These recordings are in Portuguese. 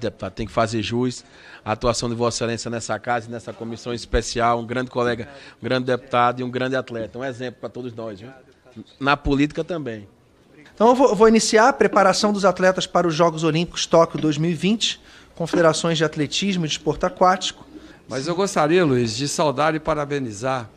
Deputado, tem que fazer jus à atuação de Vossa Excelência nessa casa e nessa comissão especial. Um grande colega, um grande deputado e um grande atleta. Um exemplo para todos nós, viu? Na política também. Então, eu vou, vou iniciar a preparação dos atletas para os Jogos Olímpicos Tóquio 2020, confederações de atletismo e de esporte aquático. Mas eu gostaria, Luiz, de saudar e parabenizar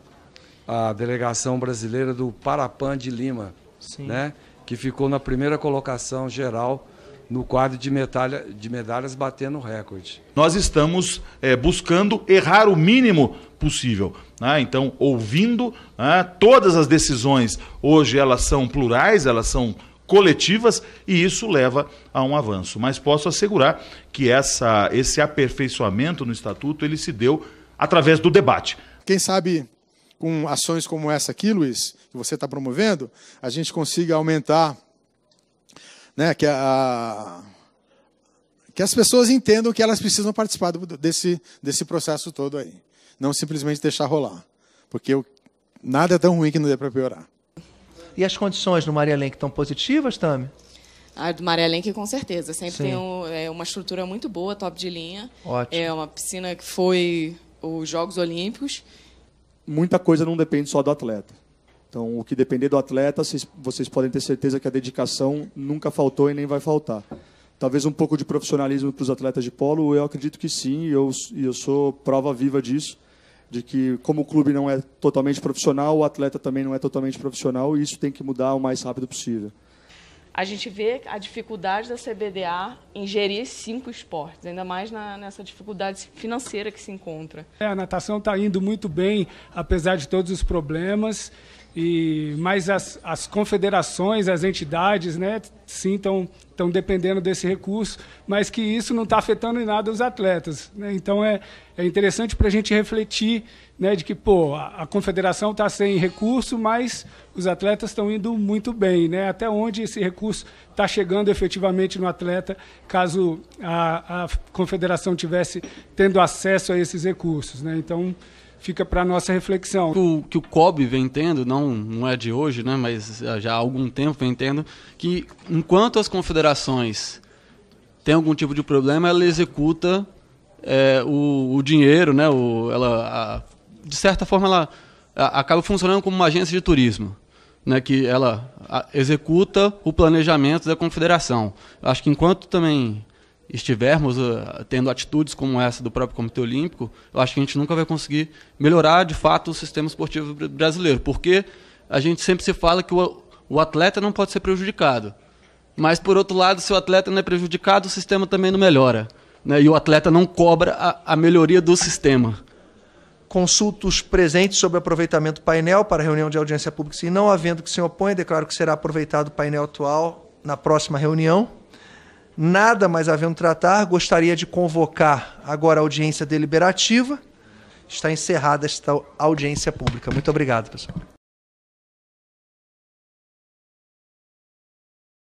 a delegação brasileira do Parapan de Lima, Sim. né? que ficou na primeira colocação geral no quadro de, medalha, de medalhas batendo recorde. Nós estamos é, buscando errar o mínimo possível. Né? Então, ouvindo, né? todas as decisões hoje elas são plurais, elas são coletivas e isso leva a um avanço. Mas posso assegurar que essa, esse aperfeiçoamento no estatuto ele se deu através do debate. Quem sabe com ações como essa aqui, Luiz, que você está promovendo, a gente consiga aumentar né, que, a, que as pessoas entendam que elas precisam participar do, desse, desse processo todo aí. Não simplesmente deixar rolar. Porque eu, nada é tão ruim que não dê para piorar. E as condições no Maria Lenk estão positivas, Tami? A do Maria Lenk, com certeza. Sempre Sim. tem um, é, uma estrutura muito boa, top de linha. Ótimo. É uma piscina que foi os Jogos Olímpicos. Muita coisa não depende só do atleta. Então, o que depender do atleta, vocês, vocês podem ter certeza que a dedicação nunca faltou e nem vai faltar. Talvez um pouco de profissionalismo para os atletas de polo, eu acredito que sim, e eu, eu sou prova viva disso, de que como o clube não é totalmente profissional, o atleta também não é totalmente profissional, e isso tem que mudar o mais rápido possível. A gente vê a dificuldade da CBDA em gerir cinco esportes, ainda mais na, nessa dificuldade financeira que se encontra. É, a natação está indo muito bem, apesar de todos os problemas e mas as, as confederações, as entidades, né, sim, estão dependendo desse recurso, mas que isso não está afetando em nada os atletas. Né? Então é, é interessante para a gente refletir né, de que pô, a, a confederação está sem recurso, mas os atletas estão indo muito bem. Né? Até onde esse recurso está chegando efetivamente no atleta, caso a, a confederação tivesse tendo acesso a esses recursos. Né? Então fica para nossa reflexão. O que o COB vem tendo, não, não é de hoje, né, mas já há algum tempo vem tendo, que enquanto as confederações têm algum tipo de problema, ela executa é, o, o, dinheiro, né, o, ela, a, de certa forma, ela a, acaba funcionando como uma agência de turismo. Né, que ela executa o planejamento da confederação. Acho que enquanto também estivermos uh, tendo atitudes como essa do próprio Comitê Olímpico, eu acho que a gente nunca vai conseguir melhorar de fato o sistema esportivo brasileiro, porque a gente sempre se fala que o, o atleta não pode ser prejudicado. Mas, por outro lado, se o atleta não é prejudicado, o sistema também não melhora. Né? E o atleta não cobra a, a melhoria do sistema. Consultos presentes sobre aproveitamento do painel para reunião de audiência pública. Se não havendo que se opõe, declaro que será aproveitado o painel atual na próxima reunião. Nada mais havendo tratar, gostaria de convocar agora a audiência deliberativa. Está encerrada esta audiência pública. Muito obrigado, pessoal.